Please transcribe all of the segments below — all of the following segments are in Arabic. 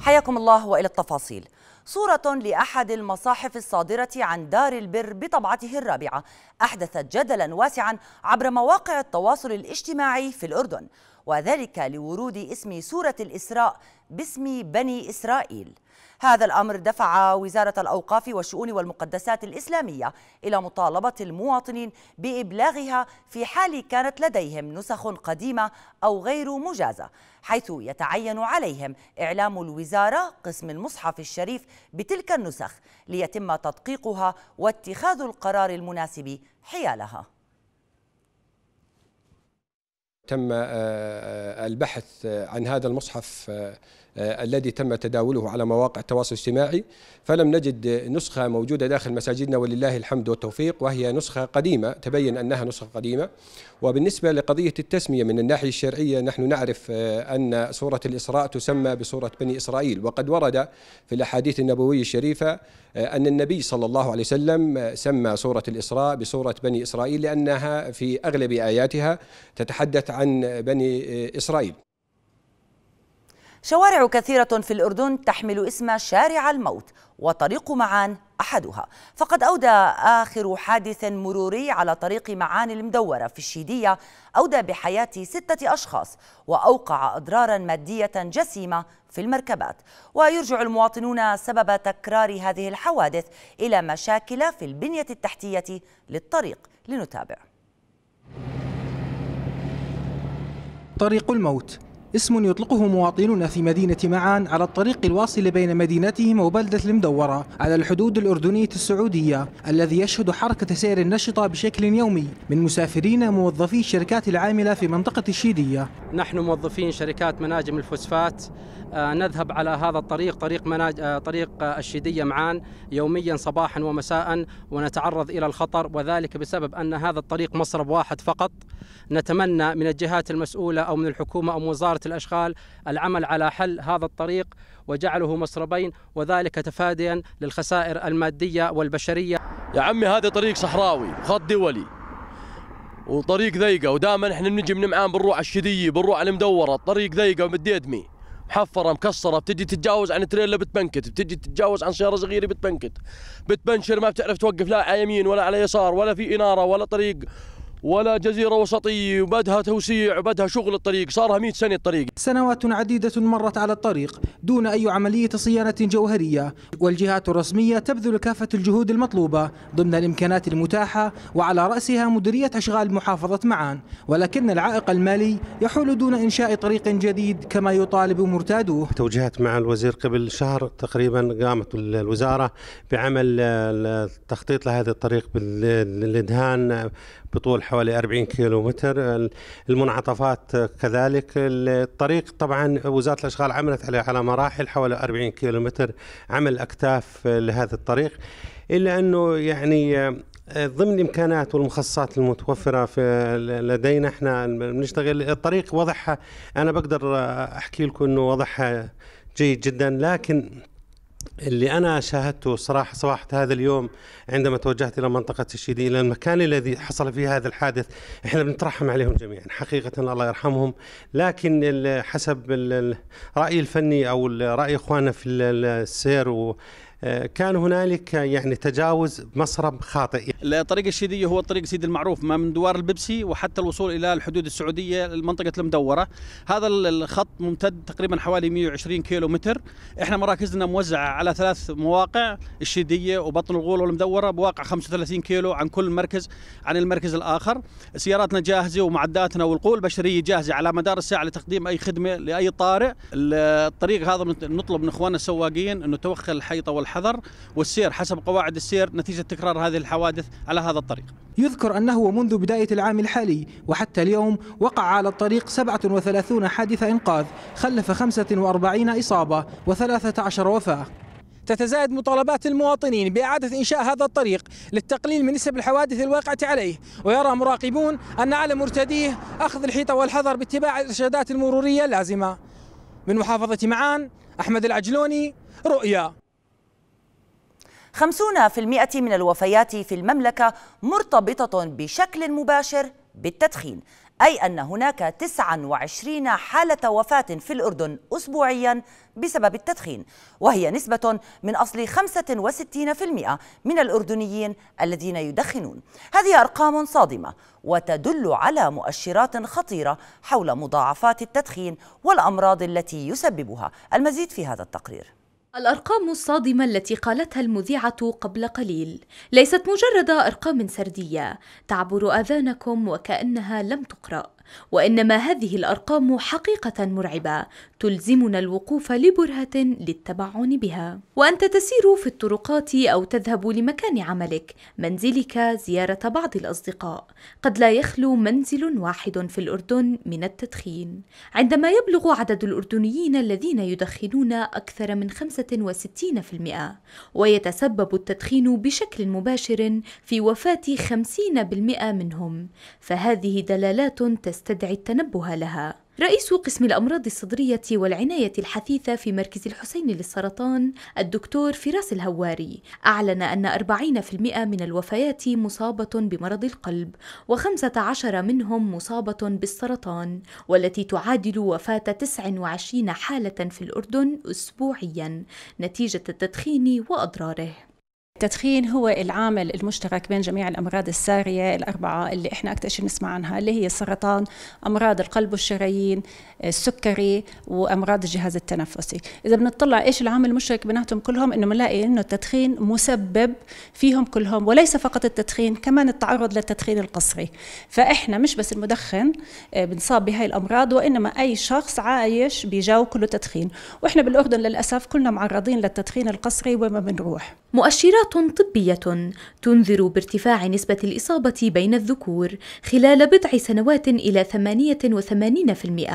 حياكم الله والى التفاصيل. صورة لأحد المصاحف الصادرة عن دار البر بطبعته الرابعة أحدثت جدلا واسعا عبر مواقع التواصل الاجتماعي في الأردن وذلك لورود اسم سورة الإسراء باسم بني إسرائيل هذا الأمر دفع وزارة الأوقاف والشؤون والمقدسات الإسلامية إلى مطالبة المواطنين بإبلاغها في حال كانت لديهم نسخ قديمة أو غير مجازة حيث يتعين عليهم إعلام الوزارة قسم المصحف الشريف بتلك النسخ ليتم تدقيقها واتخاذ القرار المناسب حيالها تم آه، آه، البحث عن هذا المصحف آه، آه، الذي تم تداوله على مواقع التواصل الاجتماعي فلم نجد نسخة موجودة داخل مساجدنا ولله الحمد والتوفيق وهي نسخة قديمة تبين أنها نسخة قديمة وبالنسبة لقضية التسمية من الناحية الشرعية نحن نعرف آه، أن سورة الإسراء تسمى بسورة بني إسرائيل وقد ورد في الأحاديث النبوية الشريفة آه، أن النبي صلى الله عليه وسلم سمى سورة الإسراء بسورة بني إسرائيل لأنها في أغلب آياتها تتحدث عن بني إسرائيل شوارع كثيرة في الأردن تحمل اسم شارع الموت وطريق معان أحدها فقد أودى آخر حادث مروري على طريق معان المدورة في الشيدية أودى بحياة ستة أشخاص وأوقع أضرارا مادية جسيمة في المركبات ويرجع المواطنون سبب تكرار هذه الحوادث إلى مشاكل في البنية التحتية للطريق لنتابع طريق الموت اسم يطلقه مواطنون في مدينة معان على الطريق الواصل بين مدينتهم وبلدة المدورة على الحدود الأردنية السعودية الذي يشهد حركة سير نشطة بشكل يومي من مسافرين موظفي الشركات العاملة في منطقة الشيدية نحن موظفين شركات مناجم الفوسفات آه، نذهب على هذا الطريق طريق, مناج... آه، طريق آه، الشيدية معان يوميا صباحا ومساء ونتعرض إلى الخطر وذلك بسبب أن هذا الطريق مصرف واحد فقط نتمنى من الجهات المسؤولة أو من الحكومة أو من وزارة الأشغال العمل على حل هذا الطريق وجعله مسربين وذلك تفاديا للخسائر المادية والبشرية يا عمي هذا طريق صحراوي خط دولي وطريق ذيقة ودائما احنا بنجي من معان بنروح على الشدية بنروح على المدورة الطريق ذيقة ومديدمي محفرة مكسرة بتجي تتجاوز عن تريلا بتبنكت بتجي تتجاوز عن سيارة صغيرة بتبنكت بتبنشر ما بتعرف توقف لا على يمين ولا على يسار ولا في إنارة ولا طريق ولا جزيرة وسطية وبدها توسيع وبدها شغل الطريق صارها 100 سنة الطريق سنوات عديدة مرت على الطريق دون أي عملية صيانة جوهرية والجهات الرسمية تبذل كافة الجهود المطلوبة ضمن الإمكانات المتاحة وعلى رأسها مديرية أشغال محافظة معان ولكن العائق المالي يحول دون إنشاء طريق جديد كما يطالب مرتادوه توجيهات مع الوزير قبل شهر تقريبا قامت الوزارة بعمل التخطيط آه، لهذا الطريق بالإدهان بطول حوالي 40 كيلو متر المنعطفات كذلك الطريق طبعا وزارة الأشغال عملت عليه على مراحل حوالي 40 كيلو متر عمل أكتاف لهذا الطريق إلا أنه يعني آه، ضمن الامكانات والمخصصات المتوفره في لدينا احنا بنشتغل الطريق وضعها انا بقدر احكي لكم انه وضعها جيد جدا لكن اللي انا شاهدته صراحه صباحه هذا اليوم عندما توجهت الى منطقه الشيدين الى المكان الذي حصل فيه هذا الحادث احنا بنترحم عليهم جميعا حقيقه الله يرحمهم لكن حسب الراي الفني او راي اخواننا في السير و آه، كان هنالك يعني تجاوز مصرب خاطئ الطريق الشيدية هو الطريق سيدي المعروف ما من دوار الببسي وحتى الوصول إلى الحدود السعودية المنطقة المدورة هذا الخط ممتد تقريبا حوالي 120 كيلو متر احنا مراكزنا موزعة على ثلاث مواقع الشيدية وبطن الغول والمدورة بواقع 35 كيلو عن كل مركز عن المركز الآخر سياراتنا جاهزة ومعداتنا والقوة البشرية جاهزة على مدار الساعة لتقديم أي خدمة لأي طارئ الطريق هذا نطلب من إخواننا السواقين أنه توخى الحيطة والحيطة الحذر والسير حسب قواعد السير نتيجة تكرار هذه الحوادث على هذا الطريق يذكر أنه منذ بداية العام الحالي وحتى اليوم وقع على الطريق 37 حادث إنقاذ خلف 45 إصابة و13 وفاة تتزايد مطالبات المواطنين بإعادة إنشاء هذا الطريق للتقليل من نسب الحوادث الواقعة عليه ويرى مراقبون أن على مرتديه أخذ الحيطة والحذر باتباع الإرشادات المرورية اللازمة من محافظة معان أحمد العجلوني رؤيا 50% من الوفيات في المملكة مرتبطة بشكل مباشر بالتدخين أي أن هناك 29 حالة وفاة في الأردن أسبوعيا بسبب التدخين وهي نسبة من أصل 65% من الأردنيين الذين يدخنون هذه أرقام صادمة وتدل على مؤشرات خطيرة حول مضاعفات التدخين والأمراض التي يسببها المزيد في هذا التقرير الأرقام الصادمة التي قالتها المذيعة قبل قليل ليست مجرد أرقام سردية تعبر آذانكم وكأنها لم تقرأ وانما هذه الارقام حقيقه مرعبه تلزمنا الوقوف لبرهه للتبعن بها وانت تسير في الطرقات او تذهب لمكان عملك منزلك زياره بعض الاصدقاء قد لا يخلو منزل واحد في الاردن من التدخين عندما يبلغ عدد الاردنيين الذين يدخنون اكثر من 65% ويتسبب التدخين بشكل مباشر في وفاه 50% منهم فهذه دلالات تس تستدعي التنبه لها رئيس قسم الأمراض الصدرية والعناية الحثيثة في مركز الحسين للسرطان الدكتور فراس الهواري أعلن أن 40% من الوفيات مصابة بمرض القلب و15 منهم مصابة بالسرطان والتي تعادل وفاة 29 حالة في الأردن أسبوعيا نتيجة التدخين وأضراره التدخين هو العامل المشترك بين جميع الامراض الساريه الاربعه اللي احنا اكثر شيء نسمع عنها اللي هي السرطان، امراض القلب والشرايين، السكري وامراض الجهاز التنفسي، اذا بنطلع ايش العامل المشترك بيناتهم كلهم انه بنلاقي انه التدخين مسبب فيهم كلهم وليس فقط التدخين كمان التعرض للتدخين القصري، فاحنا مش بس المدخن آه، بنصاب بهاي الامراض وانما اي شخص عايش بجو كله تدخين، واحنا بالاردن للاسف كلنا معرضين للتدخين القصري وين ما بنروح. مؤشرات طبية تنذر بارتفاع نسبة الإصابة بين الذكور خلال بضع سنوات إلى 88%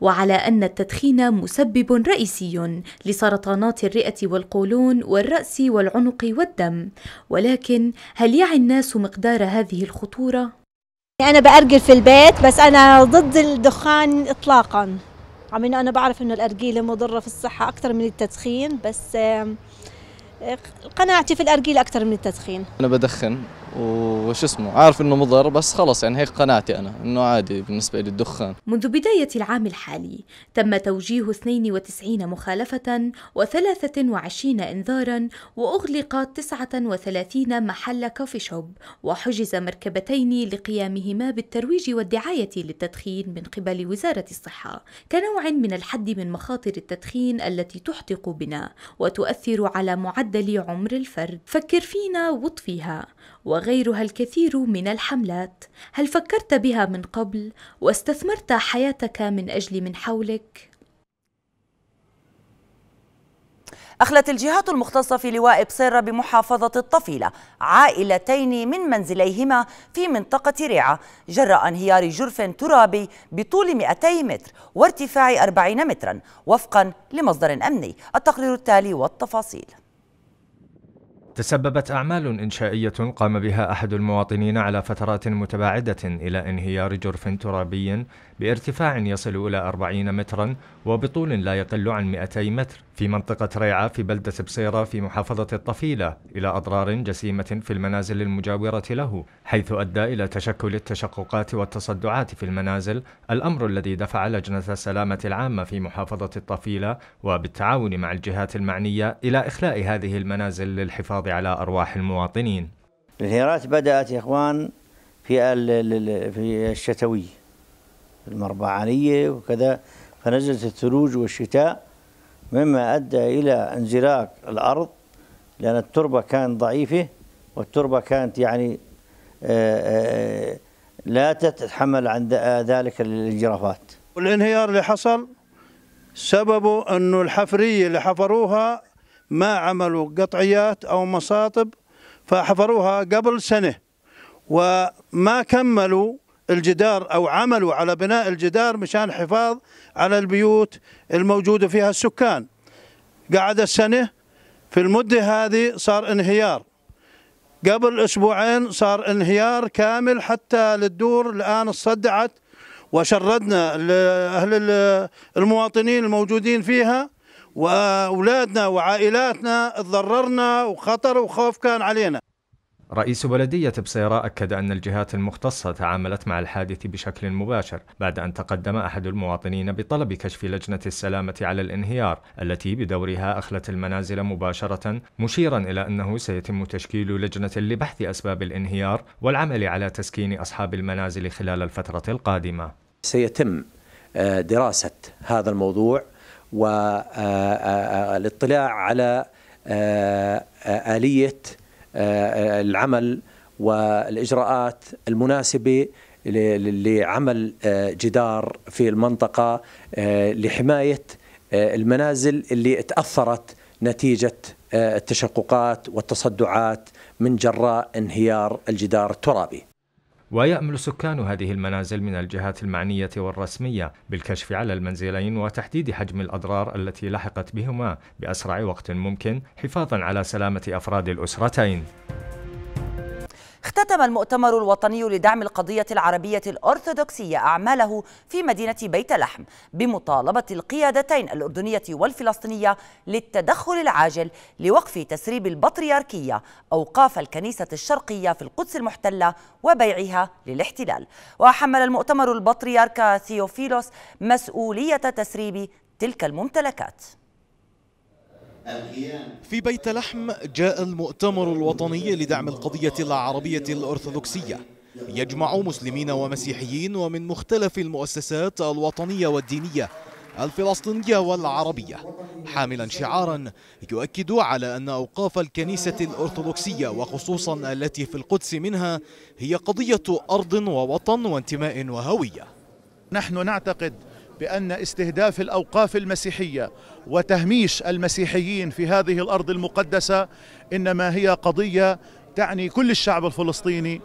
وعلى أن التدخين مسبب رئيسي لسرطانات الرئة والقولون والرأس والعنق والدم ولكن هل يعي الناس مقدار هذه الخطورة؟ أنا بأرجل في البيت بس أنا ضد الدخان إطلاقاً عم أنا بعرف إنه الأرجيلة مضرة في الصحة أكثر من التدخين بس قناعتي في الارجيل اكثر من التدخين انا بدخن وش اسمه عارف انه مضر بس خلص يعني هيك قناعتي انا انه عادي بالنسبه لي الدخان منذ بدايه العام الحالي تم توجيه 92 مخالفه و23 انذارا واغلق 39 محل كوفي شوب وحجز مركبتين لقيامهما بالترويج والدعايه للتدخين من قبل وزاره الصحه كنوع من الحد من مخاطر التدخين التي تحدق بنا وتؤثر على معدل عمر الفرد فكر فينا وطفيها وغيرها الكثير من الحملات هل فكرت بها من قبل واستثمرت حياتك من اجل من حولك أخلت الجهات المختصة في لواء بصيرة بمحافظة الطفيلة عائلتين من منزليهما في منطقة ريعة جراء انهيار جرف ترابي بطول 200 متر وارتفاع 40 مترا وفقا لمصدر أمني التقرير التالي والتفاصيل تسببت أعمال إنشائية قام بها أحد المواطنين على فترات متباعدة إلى انهيار جرف ترابي بارتفاع يصل إلى 40 مترا وبطول لا يقل عن 200 متر في منطقة ريعة في بلدة بصيرة في محافظة الطفيلة إلى أضرار جسيمة في المنازل المجاورة له حيث أدى إلى تشكل التشققات والتصدعات في المنازل الأمر الذي دفع لجنة السلامة العامة في محافظة الطفيلة وبالتعاون مع الجهات المعنية إلى إخلاء هذه المنازل للحفاظ على أرواح المواطنين الهيرات بدأت يا إخوان في في الشتوي المربعانية وكذا فنزلت الثلوج والشتاء مما أدى إلى انزلاق الأرض لأن التربة كانت ضعيفة والتربة كانت يعني آه، آه، آه، لا تتحمل عند ذلك الانجرافات والانهيار اللي حصل سببه أنه الحفرية اللي حفروها ما عملوا قطعيات أو مصاطب فحفروها قبل سنة وما كملوا الجدار أو عملوا على بناء الجدار مشان حفاظ على البيوت الموجودة فيها السكان قعد السنة في المدة هذه صار انهيار قبل أسبوعين صار انهيار كامل حتى للدور الآن صدعت وشردنا لأهل المواطنين الموجودين فيها وأولادنا وعائلاتنا تضررنا وخطر وخوف كان علينا رئيس بلدية بصيرة أكد أن الجهات المختصة تعاملت مع الحادث بشكل مباشر بعد أن تقدم أحد المواطنين بطلب كشف لجنة السلامة على الانهيار التي بدورها أخلت المنازل مباشرة مشيرا إلى أنه سيتم تشكيل لجنة لبحث أسباب الانهيار والعمل على تسكين أصحاب المنازل خلال الفترة القادمة سيتم آه، دراسة هذا الموضوع والاطلاع آه، آه، على آلية العمل والاجراءات المناسبه لعمل آه، جدار في المنطقه آه، لحمايه آه، المنازل اللي تاثرت نتيجه التشققات والتصدعات من جراء انهيار الجدار الترابي ويأمل سكان هذه المنازل من الجهات المعنية والرسمية بالكشف على المنزلين وتحديد حجم الأضرار التي لحقت بهما بأسرع وقت ممكن حفاظا على سلامة أفراد الأسرتين اختتم المؤتمر الوطني لدعم القضية العربية الأرثوذكسية أعماله في مدينة بيت لحم بمطالبة القيادتين الأردنية والفلسطينية للتدخل العاجل لوقف تسريب البطريركية أوقاف الكنيسة الشرقية في القدس المحتلة وبيعها للاحتلال وحمل المؤتمر البطريرك ثيوفيلوس مسؤولية تسريب تلك الممتلكات في بيت لحم جاء المؤتمر الوطني لدعم القضية العربية الأرثوذكسية يجمع مسلمين ومسيحيين ومن مختلف المؤسسات الوطنية والدينية الفلسطينية والعربية حاملا شعارا يؤكد على أن أوقاف الكنيسة الأرثوذكسية وخصوصا التي في القدس منها هي قضية أرض ووطن وانتماء وهوية نحن نعتقد بأن استهداف الأوقاف المسيحية وتهميش المسيحيين في هذه الأرض المقدسة إنما هي قضية تعني كل الشعب الفلسطيني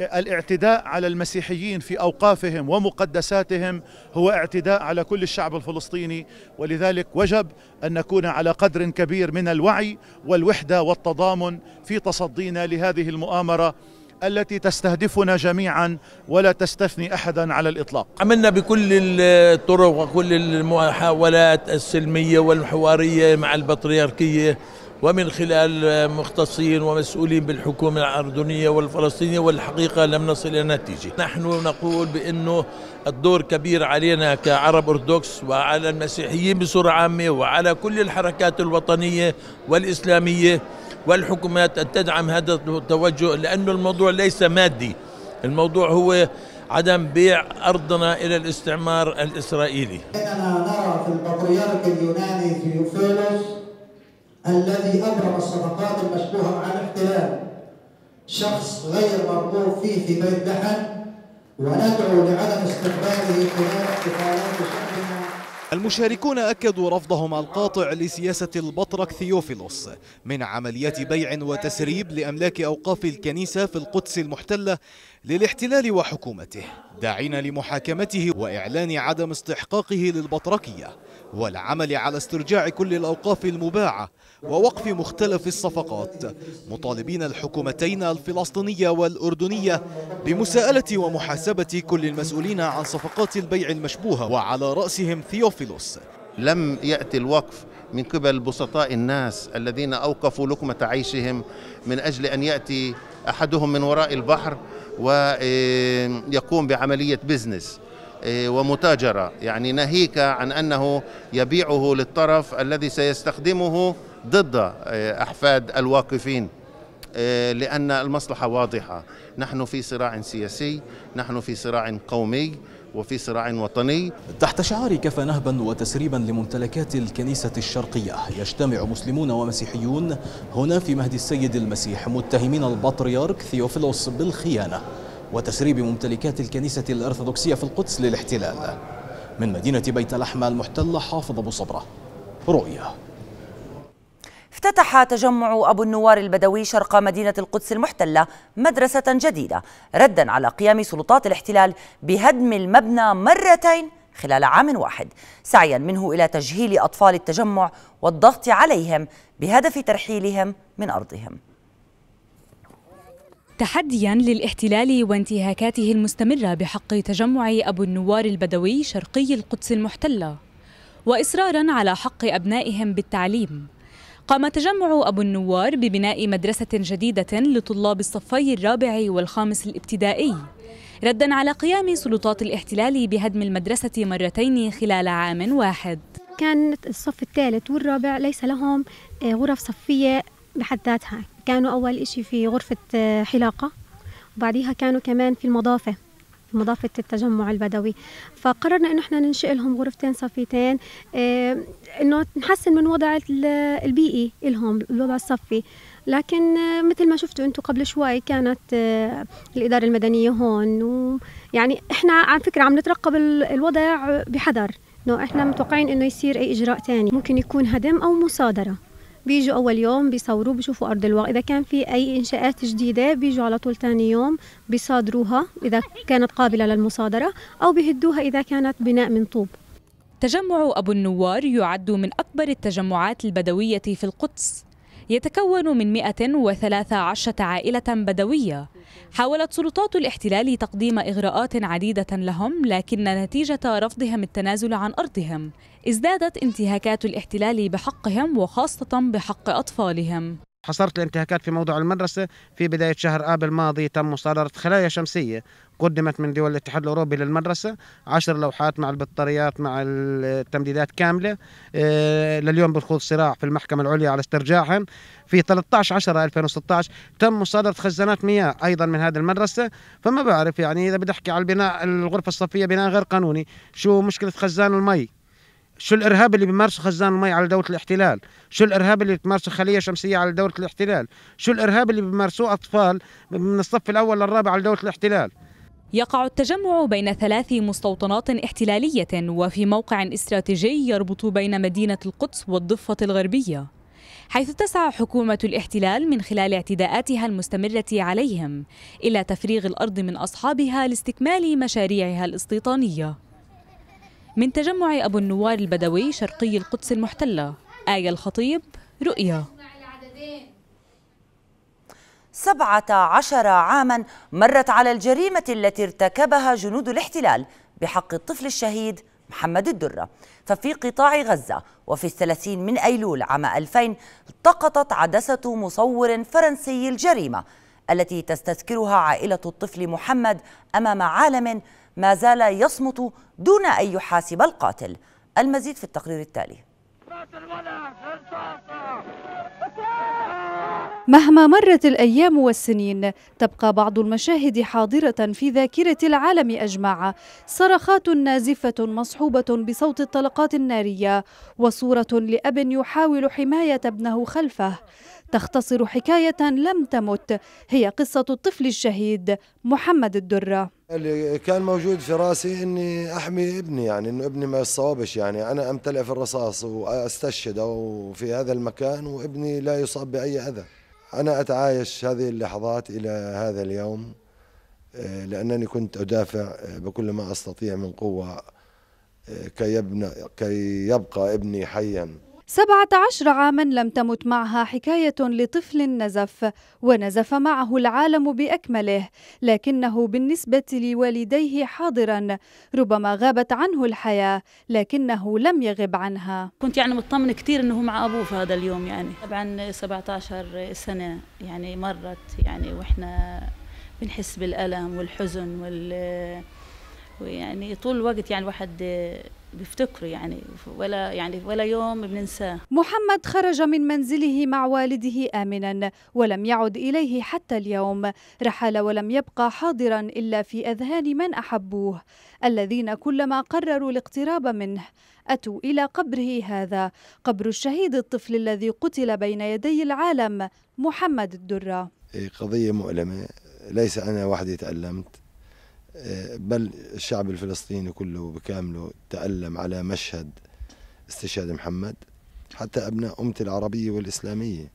الاعتداء على المسيحيين في اوقافهم ومقدساتهم هو اعتداء على كل الشعب الفلسطيني ولذلك وجب ان نكون على قدر كبير من الوعي والوحده والتضامن في تصدينا لهذه المؤامره التي تستهدفنا جميعا ولا تستثني احدا على الاطلاق. عملنا بكل الطرق وكل المحاولات السلميه والحواريه مع البطريركيه ومن خلال مختصين ومسؤولين بالحكومة الأردنية والفلسطينية والحقيقة لم نصل إلى نتيجة نحن نقول بأنه الدور كبير علينا كعرب أرثوذكس وعلى المسيحيين بصورة عامة وعلى كل الحركات الوطنية والإسلامية والحكومات أن تدعم هذا التوجه لأن الموضوع ليس مادي الموضوع هو عدم بيع أرضنا إلى الاستعمار الإسرائيلي أنا نرى في البطريرك اليوناني ثيوفيلوس الذي أبرم الصفقات المشبوهة مع الاحتلال شخص غير مرغوب فيه في بيت لحم وندعو لعدم استقباله خلال اعتقالات شعبنا المشاركون أكدوا رفضهم القاطع لسياسة البطرك ثيوفيلوس من عمليات بيع وتسريب لأملاك أوقاف الكنيسة في القدس المحتلة للاحتلال وحكومته داعين لمحاكمته وإعلان عدم استحقاقه للبطركية والعمل على استرجاع كل الأوقاف المباعة ووقف مختلف الصفقات مطالبين الحكومتين الفلسطينية والأردنية بمساءلة ومحاسبة كل المسؤولين عن صفقات البيع المشبوهة وعلى رأسهم ثيوفيلوس لم يأتي الوقف من قبل بسطاء الناس الذين أوقفوا لقمة عيشهم من أجل أن يأتي أحدهم من وراء البحر ويقوم بعملية بزنس ومتاجرة يعني ناهيك عن أنه يبيعه للطرف الذي سيستخدمه ضد آه، أحفاد الواقفين آه، لأن المصلحة واضحة نحن في صراع سياسي نحن في صراع قومي وفي صراع وطني تحت شعار كفى نهبا وتسريبا لممتلكات الكنيسة الشرقية يجتمع مسلمون ومسيحيون هنا في مهد السيد المسيح متهمين البطريرك ثيوفيلوس بالخيانة وتسريب ممتلكات الكنيسة الأرثوذكسية في القدس للاحتلال من مدينة بيت لحم المحتلة حافظ أبو صبرة رؤيا افتتح تجمع أبو النوار البدوي شرق مدينة القدس المحتلة مدرسة جديدة ردا على قيام سلطات الاحتلال بهدم المبنى مرتين خلال عام واحد سعيا منه إلى تجهيل أطفال التجمع والضغط عليهم بهدف ترحيلهم من أرضهم تحديا للاحتلال وانتهاكاته المستمرة بحق تجمع أبو النوار البدوي شرقي القدس المحتلة وإصرارا على حق أبنائهم بالتعليم قام تجمع أبو النوار ببناء مدرسة جديدة لطلاب الصفي الرابع والخامس الابتدائي ردا على قيام سلطات الاحتلال بهدم المدرسة مرتين خلال عام واحد كان الصف الثالث والرابع ليس لهم آه، غرف صفية بحد ذاتها كانوا أول إشي في غرفة آه، حلاقة وبعديها كانوا كمان في المضافة مضافة التجمع البدوي فقررنا انه احنا ننشئ لهم غرفتين صفيتين آه، انه نحسن من وضع البيئي لهم الوضع الصفي لكن آه، مثل ما شفتوا انتم قبل شوي كانت آه، الاداره المدنيه هون ويعني احنا على فكره عم نترقب الوضع بحذر انه احنا متوقعين انه يصير اي اجراء ثاني ممكن يكون هدم او مصادره بيجوا اول يوم بيصوروا بيشوفوا ارض الواقع اذا كان في اي انشاءات جديده بيجوا على طول ثاني يوم بيصادروها اذا كانت قابله للمصادره او بيهدوها اذا كانت بناء من طوب تجمع ابو النوار يعد من اكبر التجمعات البدويه في القدس يتكون من 113 عائله بدويه حاولت سلطات الاحتلال تقديم إغراءات عديدة لهم لكن نتيجة رفضهم التنازل عن أرضهم ازدادت انتهاكات الاحتلال بحقهم وخاصة بحق أطفالهم حصرت الانتهاكات في موضع المدرسة في بداية شهر آب الماضي تم مصادرة خلايا شمسية قدمت من دول الاتحاد الأوروبي للمدرسة عشر لوحات مع البطاريات مع التمديدات كاملة آه، لليوم بالخوض صراع في المحكمة العليا على استرجاعهم في 13 10 2016 تم مصادرة خزانات مياه أيضا من هذه المدرسة فما بعرف يعني إذا بدي أحكي على البناء الغرفة الصفية بناء غير قانوني شو مشكلة خزان المي شو الارهاب اللي بيمارسه خزان المي على دوله الاحتلال؟ شو الارهاب اللي بتمارسه خليه شمسيه على دوله الاحتلال؟ شو الارهاب اللي بيمارسوه اطفال من الصف الاول للرابع على دوله الاحتلال؟ يقع التجمع بين ثلاث مستوطنات احتلالية وفي موقع استراتيجي يربط بين مدينة القدس والضفة الغربية حيث تسعى حكومة الاحتلال من خلال اعتداءاتها المستمرة عليهم إلى تفريغ الأرض من أصحابها لاستكمال مشاريعها الاستيطانية من تجمع أبو النوار البدوي شرقي القدس المحتلة آية الخطيب رؤيا سبعة عشر عاما مرت على الجريمة التي ارتكبها جنود الاحتلال بحق الطفل الشهيد محمد الدرة ففي قطاع غزة وفي الثلاثين من أيلول عام 2000 التقطت عدسة مصور فرنسي الجريمة التي تستذكرها عائلة الطفل محمد أمام عالم ما زال يصمت دون أن يحاسب القاتل المزيد في التقرير التالي مهما مرت الأيام والسنين تبقى بعض المشاهد حاضرة في ذاكرة العالم أجمع صرخات نازفة مصحوبة بصوت الطلقات النارية وصورة لأب يحاول حماية ابنه خلفه تختصر حكاية لم تمت هي قصة الطفل الشهيد محمد الدرة اللي كان موجود في راسي اني احمي ابني يعني انه ابني ما يصابش يعني انا امتلئ في الرصاص واستشهد في هذا المكان وابني لا يصاب باي اذى انا اتعايش هذه اللحظات الى هذا اليوم آه، لانني كنت ادافع آه، بكل ما استطيع من قوه آه، كي يبقى ابني حيا 17 عاما لم تمت معها حكاية لطفل نزف ونزف معه العالم بأكمله لكنه بالنسبة لوالديه حاضرا ربما غابت عنه الحياة لكنه لم يغب عنها كنت يعني مطمن كثير أنه مع أبوه في هذا اليوم يعني طبعا 17 سنة يعني مرت يعني وإحنا بنحس بالألم والحزن وال ويعني طول الوقت يعني الواحد بيفتكروا يعني ولا يعني ولا يوم بننساه محمد خرج من منزله مع والده آمنا ولم يعد إليه حتى اليوم رحل ولم يبقى حاضرا إلا في أذهان من أحبوه الذين كلما قرروا الاقتراب منه أتوا إلى قبره هذا قبر الشهيد الطفل الذي قتل بين يدي العالم محمد الدرة إيه، قضية مؤلمة ليس أنا وحدي تألمت بل الشعب الفلسطيني كله بكامله تألم على مشهد استشهاد محمد حتى أبناء أمتي العربية والإسلامية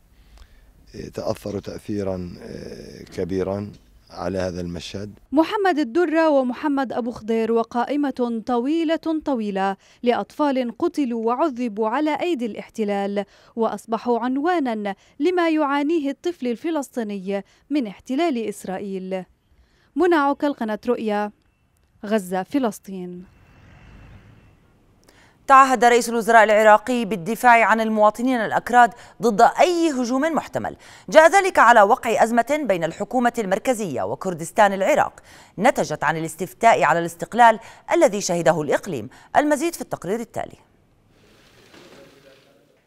آه، تأثروا تأثيرا آه، كبيرا على هذا المشهد محمد الدرة ومحمد أبو خضير وقائمة طويلة طويلة لأطفال قتلوا وعذبوا على أيدي الاحتلال وأصبحوا عنوانا لما يعانيه الطفل الفلسطيني من احتلال إسرائيل منى عوكل قناة رؤيا غزة فلسطين تعهد رئيس الوزراء العراقي بالدفاع عن المواطنين الأكراد ضد أي هجوم محتمل جاء ذلك على وقع أزمة بين الحكومة المركزية وكردستان العراق نتجت عن الاستفتاء على الاستقلال الذي شهده الإقليم المزيد في التقرير التالي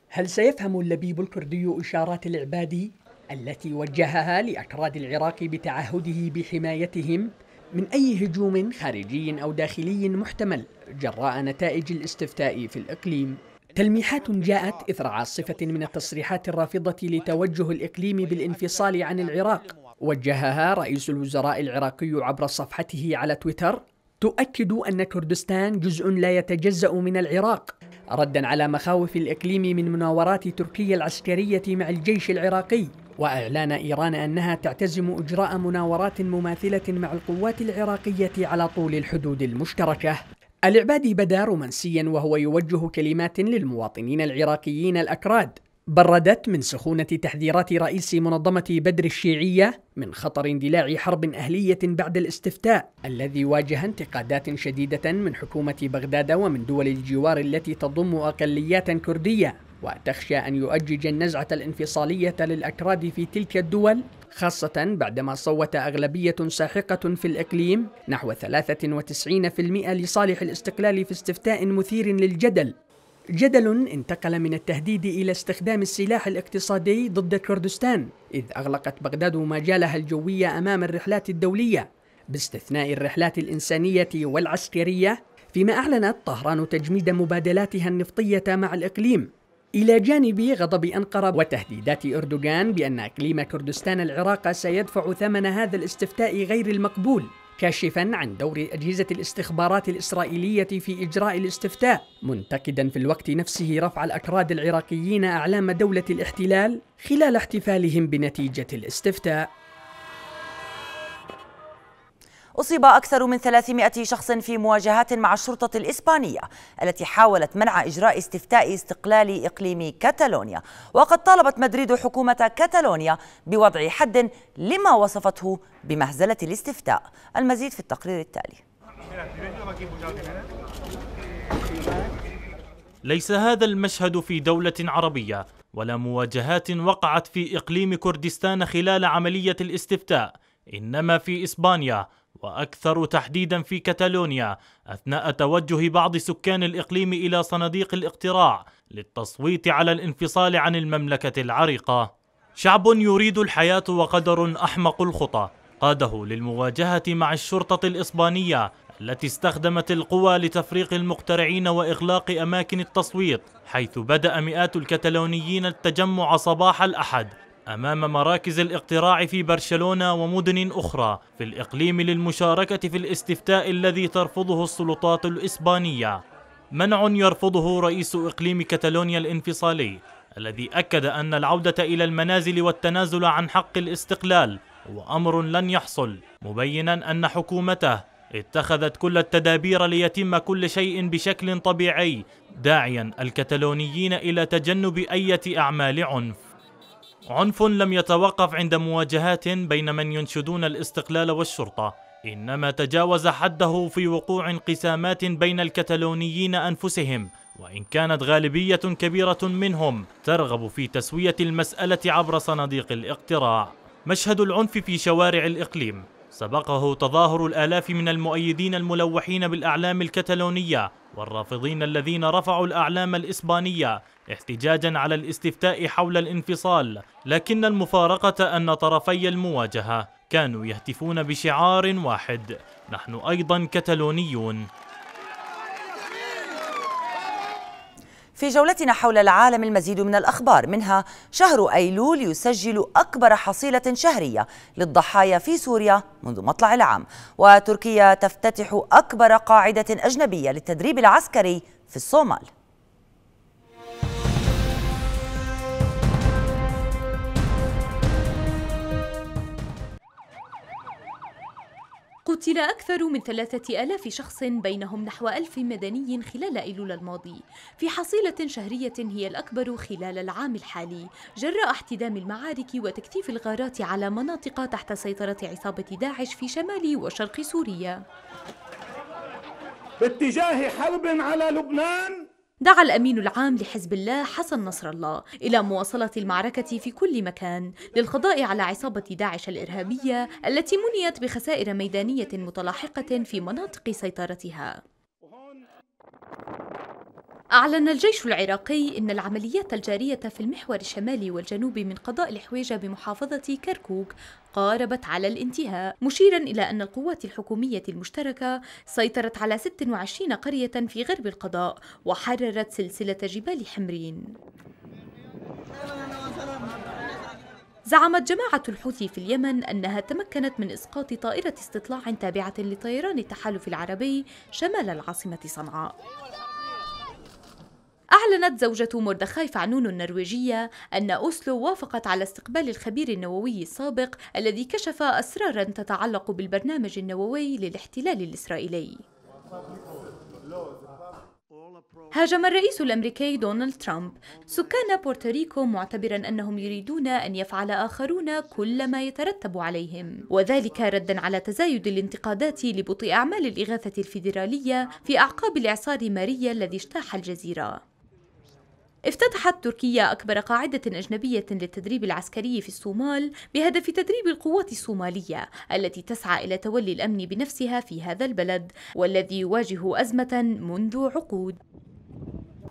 هل سيفهم اللبيب الكردي إشارات العبادي التي وجهها لأكراد العراق بتعهده بحمايتهم من أي هجوم خارجي أو داخلي محتمل جراء نتائج الاستفتاء في الإقليم تلميحات جاءت إثر عاصفة من التصريحات الرافضة لتوجه الإقليم بالانفصال عن العراق وجهها رئيس الوزراء العراقي عبر صفحته على تويتر تؤكد أن كردستان جزء لا يتجزأ من العراق ردا على مخاوف الإقليم من مناورات تركيا العسكرية مع الجيش العراقي وإعلان إيران أنها تعتزم إجراء مناورات مماثلة مع القوات العراقية على طول الحدود المشتركة العبادي بدا رومانسيا وهو يوجه كلمات للمواطنين العراقيين الأكراد بردت من سخونة تحذيرات رئيس منظمة بدر الشيعية من خطر اندلاع حرب أهلية بعد الاستفتاء الذي واجه انتقادات شديدة من حكومة بغداد ومن دول الجوار التي تضم أقليات كردية وتخشى أن يؤجج النزعة الانفصالية للأكراد في تلك الدول خاصة بعدما صوت أغلبية ساحقة في الإقليم نحو 93% لصالح الاستقلال في استفتاء مثير للجدل جدل انتقل من التهديد إلى استخدام السلاح الاقتصادي ضد كردستان إذ أغلقت بغداد مجالها الجوي أمام الرحلات الدولية باستثناء الرحلات الإنسانية والعسكرية فيما أعلنت طهران تجميد مبادلاتها النفطية مع الإقليم إلى جانب غضب أنقرة وتهديدات أردوغان بأن إقليم كردستان العراق سيدفع ثمن هذا الاستفتاء غير المقبول كاشفا عن دور أجهزة الاستخبارات الإسرائيلية في إجراء الاستفتاء منتقدا في الوقت نفسه رفع الأكراد العراقيين أعلام دولة الاحتلال خلال احتفالهم بنتيجة الاستفتاء أصيب أكثر من 300 شخص في مواجهات مع الشرطة الإسبانية التي حاولت منع إجراء استفتاء استقلال إقليم كاتالونيا وقد طالبت مدريد حكومة كاتالونيا بوضع حد لما وصفته بمهزلة الاستفتاء المزيد في التقرير التالي ليس هذا المشهد في دولة عربية ولا مواجهات وقعت في إقليم كردستان خلال عملية الاستفتاء إنما في إسبانيا وأكثر تحديدا في كتالونيا أثناء توجه بعض سكان الإقليم إلى صناديق الاقتراع للتصويت على الانفصال عن المملكة العريقة شعب يريد الحياة وقدر أحمق الخطى قاده للمواجهة مع الشرطة الإسبانية التي استخدمت القوى لتفريق المقترعين وإغلاق أماكن التصويت حيث بدأ مئات الكتالونيين التجمع صباح الأحد أمام مراكز الاقتراع في برشلونة ومدن أخرى في الإقليم للمشاركة في الاستفتاء الذي ترفضه السلطات الإسبانية منع يرفضه رئيس إقليم كتالونيا الانفصالي الذي أكد أن العودة إلى المنازل والتنازل عن حق الاستقلال هو أمر لن يحصل مبينا أن حكومته اتخذت كل التدابير ليتم كل شيء بشكل طبيعي داعيا الكتالونيين إلى تجنب أية أعمال عنف عنف لم يتوقف عند مواجهات بين من ينشدون الاستقلال والشرطة إنما تجاوز حده في وقوع انقسامات بين الكتالونيين أنفسهم وإن كانت غالبية كبيرة منهم ترغب في تسوية المسألة عبر صناديق الاقتراع مشهد العنف في شوارع الإقليم سبقه تظاهر الآلاف من المؤيدين الملوحين بالأعلام الكتالونية والرافضين الذين رفعوا الأعلام الإسبانية احتجاجا على الاستفتاء حول الانفصال لكن المفارقة أن طرفي المواجهة كانوا يهتفون بشعار واحد نحن أيضا كتالونيون في جولتنا حول العالم المزيد من الأخبار منها شهر أيلول يسجل أكبر حصيلة شهرية للضحايا في سوريا منذ مطلع العام وتركيا تفتتح أكبر قاعدة أجنبية للتدريب العسكري في الصومال قتل أكثر من ثلاثة ألاف شخص بينهم نحو ألف مدني خلال أيلول الماضي في حصيلة شهرية هي الأكبر خلال العام الحالي جراء احتدام المعارك وتكثيف الغارات على مناطق تحت سيطرة عصابة داعش في شمال وشرق سوريا باتجاه حرب على لبنان دعا الأمين العام لحزب الله حسن نصر الله إلى مواصلة المعركة في كل مكان للقضاء على عصابة داعش الإرهابية التي منيت بخسائر ميدانية متلاحقة في مناطق سيطرتها أعلن الجيش العراقي أن العمليات الجارية في المحور الشمالي والجنوبي من قضاء الحويجة بمحافظة كركوك قاربت على الانتهاء مشيرا إلى أن القوات الحكومية المشتركة سيطرت على 26 قرية في غرب القضاء وحررت سلسلة جبال حمرين زعمت جماعة الحوثي في اليمن أنها تمكنت من إسقاط طائرة استطلاع تابعة لطيران التحالف العربي شمال العاصمة صنعاء أعلنت زوجة مردخاي فعنون النرويجية أن أوسلو وافقت على استقبال الخبير النووي السابق الذي كشف أسرارا تتعلق بالبرنامج النووي للاحتلال الإسرائيلي هاجم الرئيس الامريكي دونالد ترامب سكان بورتوريكو معتبرا انهم يريدون ان يفعل اخرون كل ما يترتب عليهم وذلك ردا على تزايد الانتقادات لبطء اعمال الاغاثه الفيدراليه في اعقاب الاعصار ماريا الذي اجتاح الجزيره افتتحت تركيا أكبر قاعدة أجنبية للتدريب العسكري في الصومال بهدف تدريب القوات الصومالية التي تسعى إلى تولي الأمن بنفسها في هذا البلد والذي يواجه أزمة منذ عقود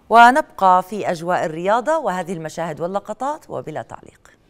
ونبقى في أجواء الرياضة وهذه المشاهد واللقطات وبلا تعليق